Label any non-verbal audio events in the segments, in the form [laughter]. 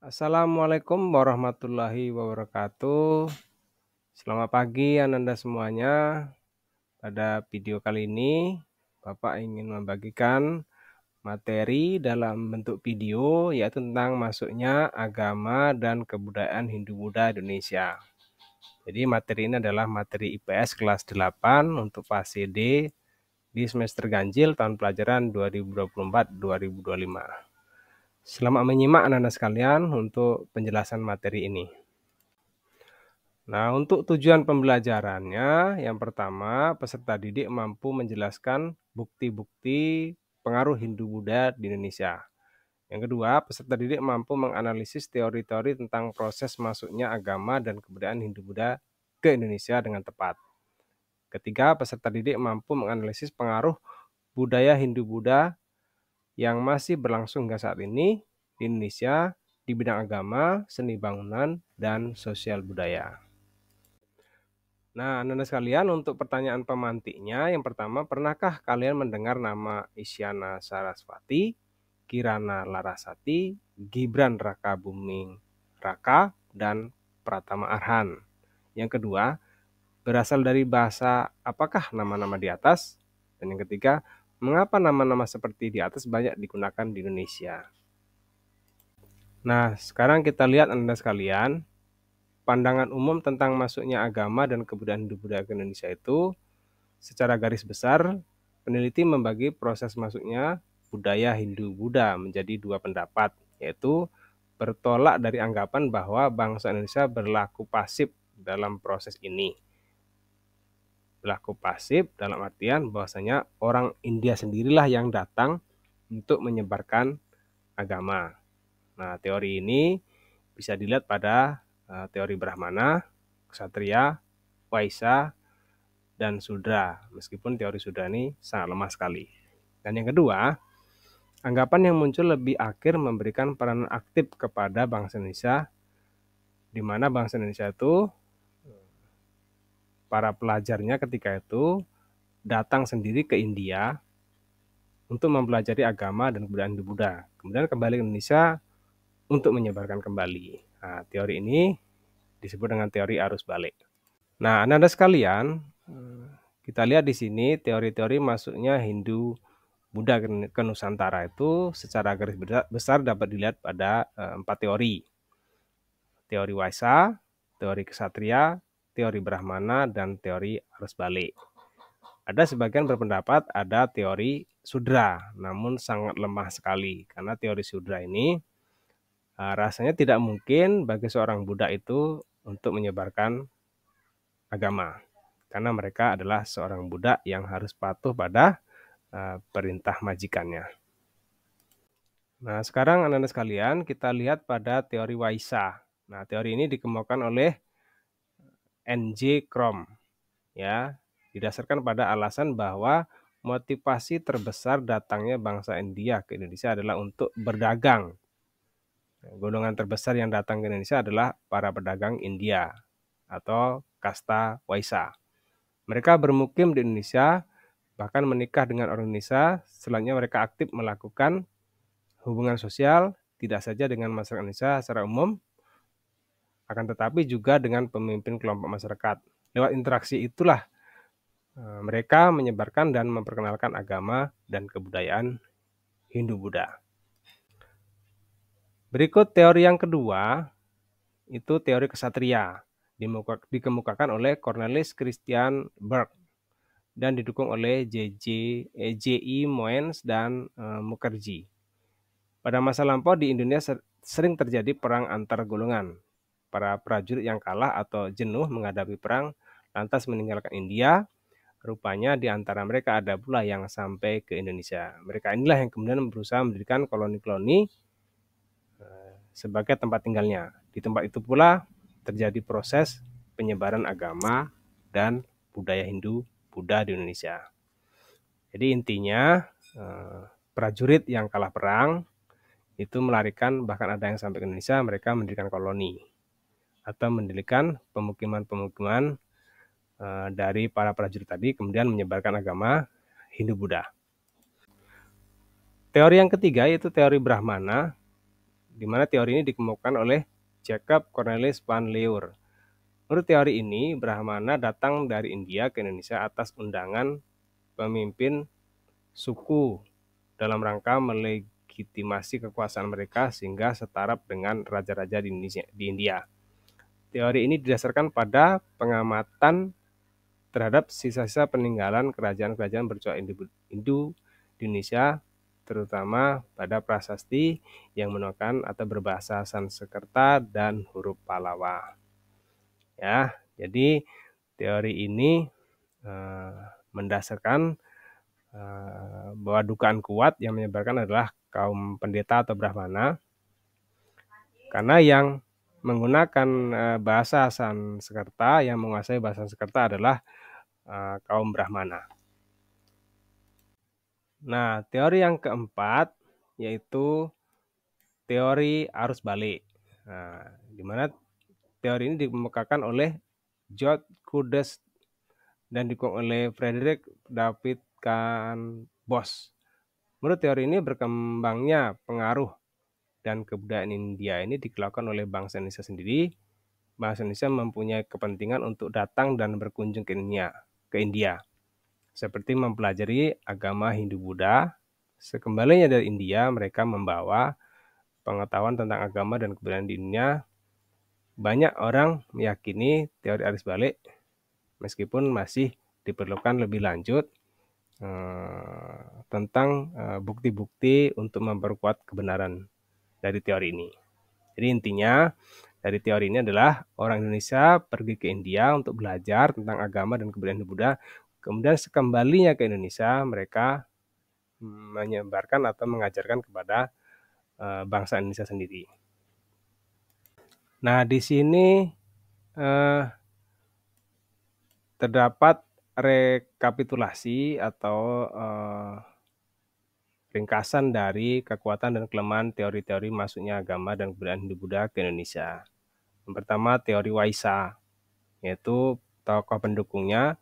Assalamualaikum warahmatullahi wabarakatuh. Selamat pagi Ananda semuanya. Pada video kali ini, Bapak ingin membagikan materi dalam bentuk video yaitu tentang masuknya agama dan kebudayaan Hindu Buddha Indonesia. Jadi materi ini adalah materi IPS kelas 8 untuk fase D di semester ganjil tahun pelajaran 2024-2025. Selamat menyimak anak-anak sekalian untuk penjelasan materi ini. Nah, untuk tujuan pembelajarannya, yang pertama, peserta didik mampu menjelaskan bukti-bukti pengaruh Hindu-Buddha di Indonesia. Yang kedua, peserta didik mampu menganalisis teori-teori tentang proses masuknya agama dan kebudayaan Hindu-Buddha ke Indonesia dengan tepat. Ketiga, peserta didik mampu menganalisis pengaruh budaya Hindu-Buddha yang masih berlangsung hingga saat ini di Indonesia di bidang agama, seni bangunan, dan sosial budaya. Nah, Anda sekalian untuk pertanyaan pemantiknya, yang pertama, pernahkah kalian mendengar nama Isyana Saraswati, Kirana Larasati, Gibran Raka Buming Raka, dan Pratama Arhan? Yang kedua, berasal dari bahasa apakah nama-nama di atas? Dan yang ketiga, Mengapa nama-nama seperti di atas banyak digunakan di Indonesia? Nah, sekarang kita lihat Anda sekalian, pandangan umum tentang masuknya agama dan kebudayaan di budaya Indonesia itu secara garis besar peneliti membagi proses masuknya budaya Hindu-Buddha menjadi dua pendapat, yaitu bertolak dari anggapan bahwa bangsa Indonesia berlaku pasif dalam proses ini berlaku pasif dalam artian bahwasanya orang India sendirilah yang datang untuk menyebarkan agama. Nah, teori ini bisa dilihat pada uh, teori Brahmana, Ksatria, Waisa, dan Sudra. Meskipun teori Sudra ini sangat lemah sekali. Dan yang kedua, anggapan yang muncul lebih akhir memberikan peranan aktif kepada bangsa Indonesia di mana bangsa Indonesia itu para pelajarnya ketika itu datang sendiri ke India untuk mempelajari agama dan kebudayaan Buddha. Kemudian kembali ke Indonesia untuk menyebarkan kembali. Nah, teori ini disebut dengan teori arus balik. Nah, Anda sekalian, kita lihat di sini teori-teori masuknya Hindu Buddha ke Nusantara itu secara garis besar dapat dilihat pada eh, empat teori. Teori Waisa, teori Kesatria, teori Brahmana, dan teori arus balik. Ada sebagian berpendapat ada teori sudra, namun sangat lemah sekali karena teori sudra ini e, rasanya tidak mungkin bagi seorang budak itu untuk menyebarkan agama karena mereka adalah seorang budak yang harus patuh pada e, perintah majikannya. Nah, sekarang anak-anak sekalian kita lihat pada teori Waisa. Nah, teori ini dikemukakan oleh NJ Krom ya didasarkan pada alasan bahwa motivasi terbesar datangnya bangsa India ke Indonesia adalah untuk berdagang. Golongan terbesar yang datang ke Indonesia adalah para pedagang India atau kasta Waisa. Mereka bermukim di Indonesia, bahkan menikah dengan orang Indonesia. Selanjutnya mereka aktif melakukan hubungan sosial, tidak saja dengan masyarakat Indonesia secara umum, akan tetapi juga dengan pemimpin kelompok masyarakat. Lewat interaksi itulah eh, mereka menyebarkan dan memperkenalkan agama dan kebudayaan Hindu-Buddha. Berikut teori yang kedua, itu teori kesatria, dikemukakan oleh Cornelis Christian Berg dan didukung oleh JJ JI eh, Moens dan e, Mukherjee. Pada masa lampau di Indonesia sering terjadi perang antar golongan Para prajurit yang kalah atau jenuh menghadapi perang lantas meninggalkan India. Rupanya di antara mereka ada pula yang sampai ke Indonesia. Mereka inilah yang kemudian berusaha mendirikan koloni-koloni eh, sebagai tempat tinggalnya. Di tempat itu pula terjadi proses penyebaran agama dan budaya Hindu Buddha di Indonesia. Jadi intinya eh, prajurit yang kalah perang itu melarikan bahkan ada yang sampai ke Indonesia mereka mendirikan koloni atau mendirikan pemukiman-pemukiman uh, dari para prajurit tadi kemudian menyebarkan agama Hindu-Buddha. Teori yang ketiga yaitu teori Brahmana, di mana teori ini dikemukakan oleh Jacob Cornelis van Leeuwen. Menurut teori ini, Brahmana datang dari India ke Indonesia atas undangan pemimpin suku dalam rangka melegitimasi kekuasaan mereka sehingga setara dengan raja-raja di, di India. Teori ini didasarkan pada pengamatan terhadap sisa-sisa peninggalan kerajaan-kerajaan bercorak Hindu di Indonesia terutama pada prasasti yang menggunakan atau berbahasa Sanskerta dan huruf Palawa. Ya, jadi teori ini uh, mendasarkan uh, bahwa dukaan kuat yang menyebarkan adalah kaum pendeta atau brahmana karena yang menggunakan eh, bahasa Sanskerta yang menguasai bahasa Sekerta adalah eh, kaum Brahmana. Nah, teori yang keempat yaitu teori arus balik. Nah, di mana teori ini dikemukakan oleh George Kudes dan didukung oleh Frederick David Kahn Boss. Menurut teori ini berkembangnya pengaruh dan kebudayaan India ini dikeluarkan oleh bangsa Indonesia sendiri, bangsa Indonesia mempunyai kepentingan untuk datang dan berkunjung ke India, ke India. Seperti mempelajari agama Hindu-Buddha, sekembalinya dari India mereka membawa pengetahuan tentang agama dan kebudayaan di dunia. Banyak orang meyakini teori arus balik meskipun masih diperlukan lebih lanjut eh, tentang eh, bukti-bukti untuk memperkuat kebenaran dari teori ini. Jadi intinya dari teori ini adalah orang Indonesia pergi ke India untuk belajar tentang agama dan kebudayaan Buddha. Kemudian sekembalinya ke Indonesia, mereka menyebarkan atau mengajarkan kepada eh, bangsa Indonesia sendiri. Nah, di sini eh, terdapat rekapitulasi atau eh, ringkasan dari kekuatan dan kelemahan teori-teori masuknya agama dan kebudayaan Hindu Buddha ke Indonesia. Yang pertama teori Waisa, yaitu tokoh pendukungnya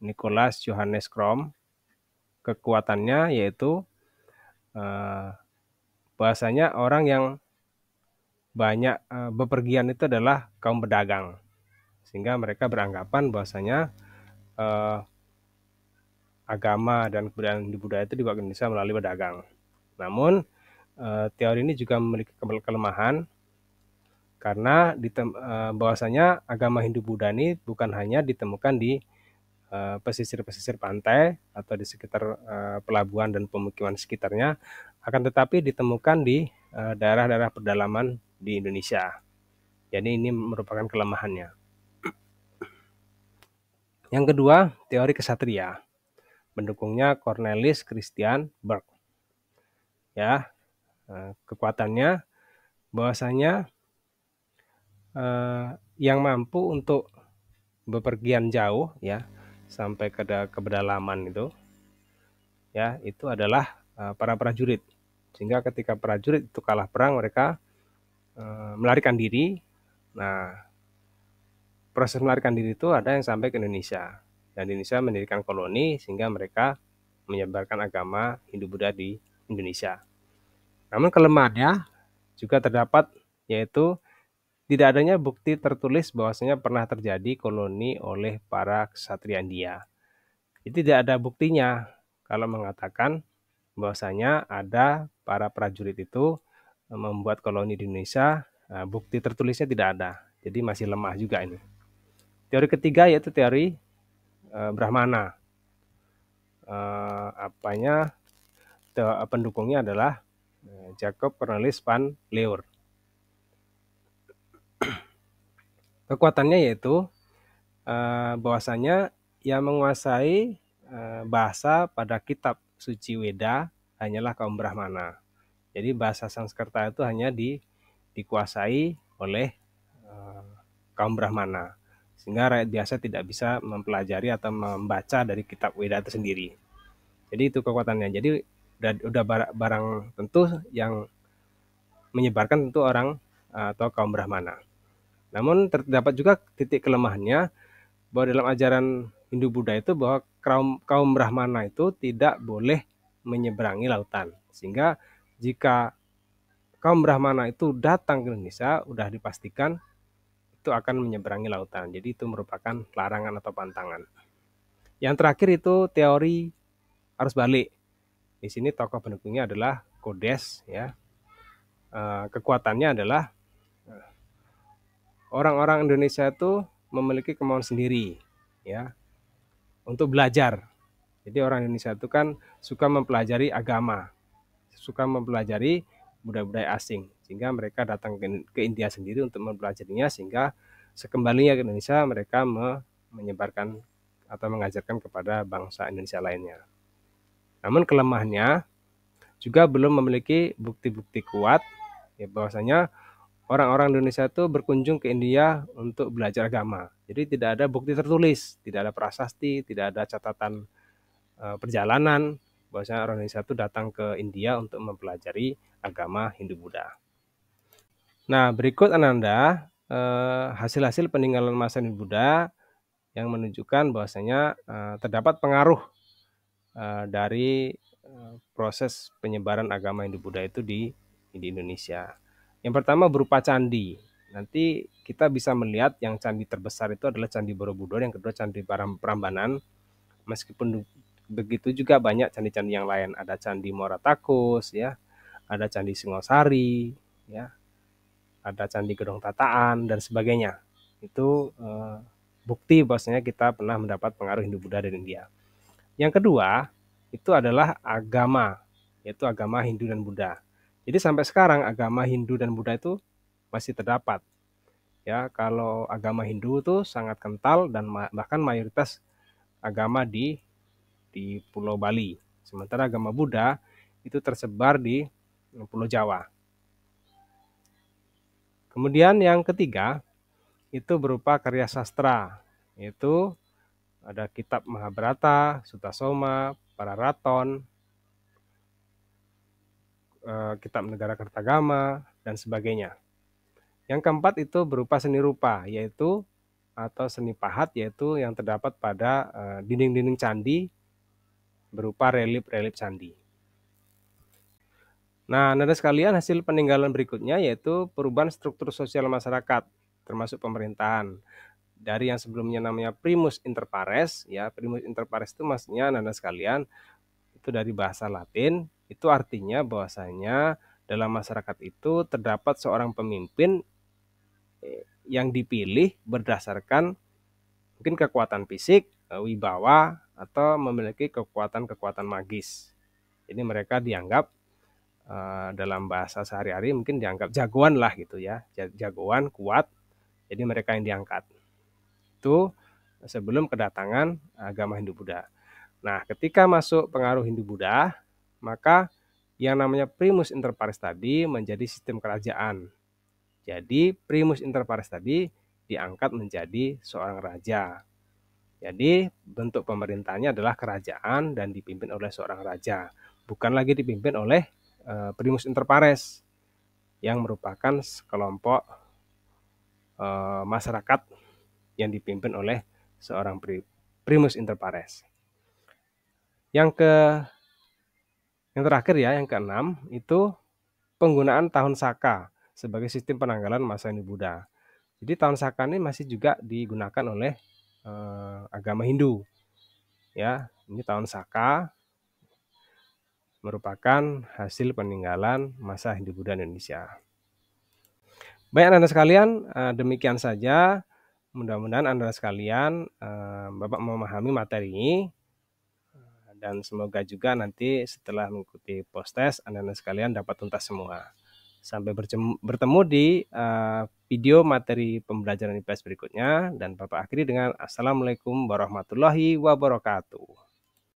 Nicholas Johannes Krom. Kekuatannya yaitu eh, bahasanya orang yang banyak eh, bepergian itu adalah kaum pedagang. Sehingga mereka beranggapan bahwasanya eh, agama dan kebudayaan di budaya itu dibawa ke Indonesia melalui pedagang. Namun eh, teori ini juga memiliki kelemahan karena eh, bahwasanya agama Hindu Buddha ini bukan hanya ditemukan di eh, pesisir-pesisir pantai atau di sekitar pelabuhan dan pemukiman sekitarnya akan tetapi ditemukan di daerah -daerah pedalaman di Indonesia. Jadi ini merupakan kelemahannya. Yang kedua, teori kesatria pendukungnya Cornelis Christian Berg. Ya, eh, kekuatannya bahwasanya eh, yang mampu untuk bepergian jauh ya sampai ke kedalaman itu ya itu adalah eh, para prajurit sehingga ketika prajurit itu kalah perang mereka eh, melarikan diri nah proses melarikan diri itu ada yang sampai ke Indonesia dan Indonesia mendirikan koloni sehingga mereka menyebarkan agama Hindu-Buddha di Indonesia. Namun kelemahannya juga terdapat yaitu tidak adanya bukti tertulis bahwasanya pernah terjadi koloni oleh para kesatria India. Itu tidak ada buktinya kalau mengatakan bahwasanya ada para prajurit itu e, membuat koloni di Indonesia, e, bukti tertulisnya tidak ada. Jadi masih lemah juga ini. Teori ketiga yaitu teori uh, Brahmana. Uh, apanya the, pendukungnya adalah uh, Jacob Cornelis van Leeuwen. [clears throat] Kekuatannya yaitu uh, bahwasanya ia menguasai uh, bahasa pada kitab suci Weda hanyalah kaum Brahmana. Jadi bahasa Sanskerta itu hanya di, dikuasai oleh uh, kaum Brahmana sehingga rakyat biasa tidak bisa mempelajari atau membaca dari kitab Weda itu sendiri. Jadi itu kekuatannya. Jadi udah, barang, tentu yang menyebarkan tentu orang eh, atau kaum Brahmana. Namun terdapat juga titik kelemahannya bahwa dalam ajaran Hindu Buddha itu bahwa kaum kaum Brahmana itu tidak boleh menyeberangi lautan. Sehingga jika kaum Brahmana itu datang ke Indonesia, sudah dipastikan itu akan menyeberangi lautan. Jadi itu merupakan larangan atau pantangan. Yang terakhir itu teori arus balik. Di sini tokoh pendukungnya adalah Kodes ya. Eh, kekuatannya adalah eh, orang-orang Indonesia itu memiliki kemauan sendiri ya untuk belajar. Jadi orang Indonesia itu kan suka mempelajari agama, suka mempelajari budaya-budaya asing sehingga mereka datang ke, ke India sendiri untuk mempelajarinya sehingga sekembalinya ke Indonesia mereka me, menyebarkan atau mengajarkan kepada bangsa Indonesia lainnya. Namun kelemahannya juga belum memiliki bukti-bukti kuat ya bahwasanya orang-orang Indonesia itu berkunjung ke India untuk belajar agama. Jadi tidak ada bukti tertulis, tidak ada prasasti, tidak ada catatan e, perjalanan bahwasanya orang Indonesia itu datang ke India untuk mempelajari agama Hindu Buddha. Nah, berikut Ananda eh, hasil-hasil eh, peninggalan hindu Buddha yang menunjukkan bahwasanya eh, terdapat pengaruh eh, dari eh, proses penyebaran agama Hindu Buddha itu di di Indonesia. Yang pertama berupa candi. Nanti kita bisa melihat yang candi terbesar itu adalah Candi Borobudur, yang kedua Candi Prambanan. Meskipun begitu juga banyak candi-candi yang lain, ada Candi Moratakus ya, ada Candi Singosari ya, ada Candi gedung Tataan dan sebagainya. Itu eh, bukti bahwasanya kita pernah mendapat pengaruh Hindu Buddha dari India. Yang kedua, itu adalah agama, yaitu agama Hindu dan Buddha. Jadi sampai sekarang agama Hindu dan Buddha itu masih terdapat. Ya, kalau agama Hindu itu sangat kental dan bahkan mayoritas agama di di Pulau Bali. Sementara agama Buddha itu tersebar di Pulau Jawa. Kemudian yang ketiga itu berupa karya sastra, yaitu ada kitab Mahabharata, Sutasoma, Pararaton, eh, kitab Negara Kertagama, dan sebagainya. Yang keempat itu berupa seni rupa, yaitu atau seni pahat, yaitu yang terdapat pada eh, dinding-dinding candi berupa relief-relief candi. Nah, Anda sekalian hasil peninggalan berikutnya yaitu perubahan struktur sosial masyarakat termasuk pemerintahan. Dari yang sebelumnya namanya primus inter pares, ya, primus inter pares itu maksudnya Anda sekalian itu dari bahasa Latin, itu artinya bahwasanya dalam masyarakat itu terdapat seorang pemimpin eh, yang dipilih berdasarkan mungkin kekuatan fisik, eh, wibawa, atau memiliki kekuatan-kekuatan magis. Jadi mereka dianggap Eh, dalam bahasa sehari-hari mungkin dianggap jagoan lah gitu ya jagoan kuat jadi mereka yang diangkat itu sebelum kedatangan agama Hindu Buddha nah ketika masuk pengaruh Hindu Buddha maka yang namanya primus inter pares tadi menjadi sistem kerajaan jadi primus inter pares tadi diangkat menjadi seorang raja jadi bentuk pemerintahnya adalah kerajaan dan dipimpin oleh seorang raja, bukan lagi dipimpin oleh Eh, primus Inter Pares yang merupakan sekelompok uh, masyarakat yang dipimpin oleh seorang pri, Primus Inter Pares. Yang ke yang terakhir ya, yang keenam itu penggunaan tahun Saka sebagai sistem penanggalan masa Hindu Buddha. Jadi tahun Saka ini masih juga digunakan oleh eh, agama Hindu. Ya, ini tahun Saka merupakan hasil peninggalan masa Hindu Buddha Indonesia. Baik Anda sekalian, eh, demikian saja. Mudah-mudahan Anda sekalian eh, Bapak memahami materi ini eh, dan semoga juga nanti setelah mengikuti post Anda, -anda sekalian dapat tuntas semua. Sampai bertemu di video materi pembelajaran IPS berikutnya dan Bapak akhiri dengan Assalamualaikum warahmatullahi wabarakatuh.